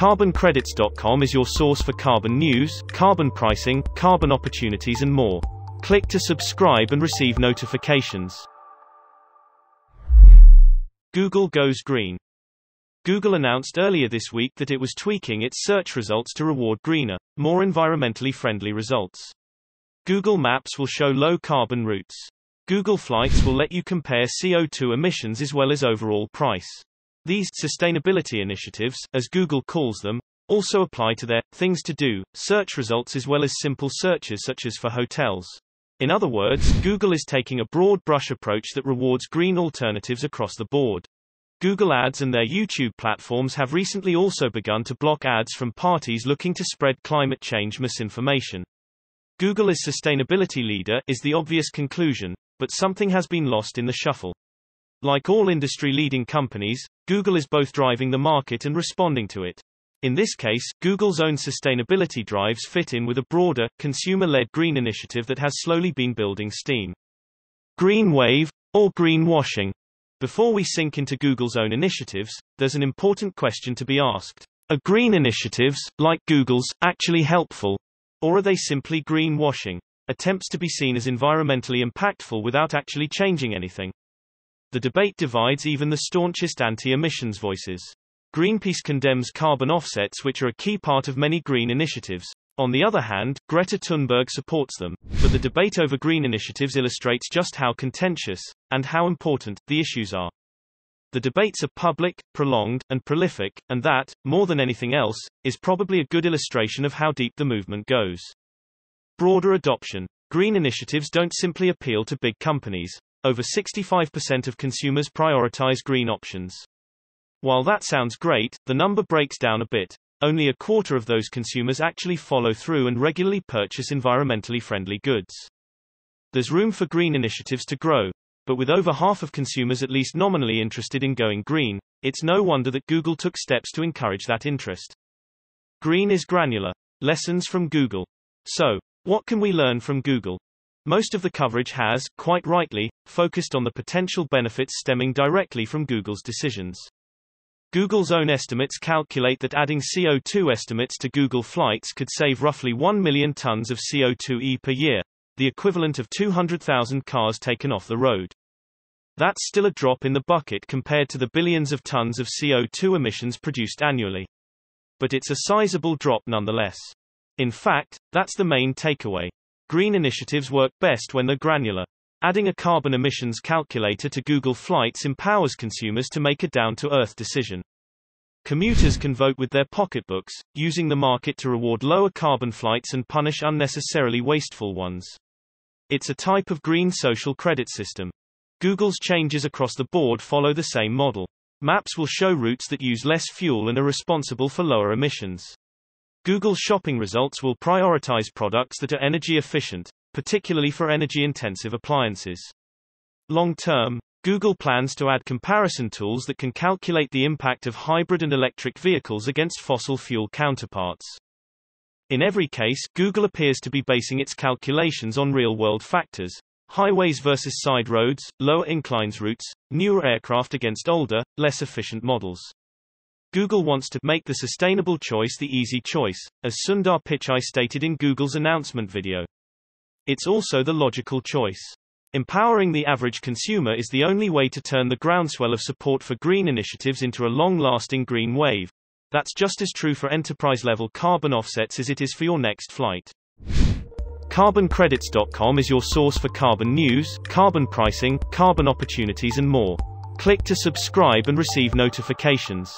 CarbonCredits.com is your source for carbon news, carbon pricing, carbon opportunities, and more. Click to subscribe and receive notifications. Google Goes Green. Google announced earlier this week that it was tweaking its search results to reward greener, more environmentally friendly results. Google Maps will show low carbon routes. Google Flights will let you compare CO2 emissions as well as overall price. These sustainability initiatives, as Google calls them, also apply to their things to do search results as well as simple searches such as for hotels. In other words, Google is taking a broad brush approach that rewards green alternatives across the board. Google Ads and their YouTube platforms have recently also begun to block ads from parties looking to spread climate change misinformation. Google is sustainability leader is the obvious conclusion, but something has been lost in the shuffle. Like all industry-leading companies, Google is both driving the market and responding to it. In this case, Google's own sustainability drives fit in with a broader, consumer-led green initiative that has slowly been building steam. Green wave, or greenwashing. Before we sink into Google's own initiatives, there's an important question to be asked. Are green initiatives, like Google's, actually helpful? Or are they simply greenwashing? Attempts to be seen as environmentally impactful without actually changing anything. The debate divides even the staunchest anti-emissions voices. Greenpeace condemns carbon offsets which are a key part of many green initiatives. On the other hand, Greta Thunberg supports them, but the debate over green initiatives illustrates just how contentious, and how important, the issues are. The debates are public, prolonged, and prolific, and that, more than anything else, is probably a good illustration of how deep the movement goes. Broader adoption. Green initiatives don't simply appeal to big companies, over 65% of consumers prioritize green options. While that sounds great, the number breaks down a bit. Only a quarter of those consumers actually follow through and regularly purchase environmentally friendly goods. There's room for green initiatives to grow, but with over half of consumers at least nominally interested in going green, it's no wonder that Google took steps to encourage that interest. Green is granular. Lessons from Google. So, what can we learn from Google? Most of the coverage has, quite rightly, focused on the potential benefits stemming directly from Google's decisions. Google's own estimates calculate that adding CO2 estimates to Google flights could save roughly 1 million tons of CO2e per year, the equivalent of 200,000 cars taken off the road. That's still a drop in the bucket compared to the billions of tons of CO2 emissions produced annually. But it's a sizable drop nonetheless. In fact, that's the main takeaway. Green initiatives work best when they're granular. Adding a carbon emissions calculator to Google Flights empowers consumers to make a down-to-earth decision. Commuters can vote with their pocketbooks, using the market to reward lower carbon flights and punish unnecessarily wasteful ones. It's a type of green social credit system. Google's changes across the board follow the same model. Maps will show routes that use less fuel and are responsible for lower emissions. Google Shopping results will prioritize products that are energy efficient, particularly for energy-intensive appliances. Long-term, Google plans to add comparison tools that can calculate the impact of hybrid and electric vehicles against fossil fuel counterparts. In every case, Google appears to be basing its calculations on real-world factors. Highways versus side roads, lower inclines routes, newer aircraft against older, less efficient models. Google wants to make the sustainable choice the easy choice, as Sundar Pichai stated in Google's announcement video. It's also the logical choice. Empowering the average consumer is the only way to turn the groundswell of support for green initiatives into a long-lasting green wave. That's just as true for enterprise-level carbon offsets as it is for your next flight. CarbonCredits.com is your source for carbon news, carbon pricing, carbon opportunities and more. Click to subscribe and receive notifications.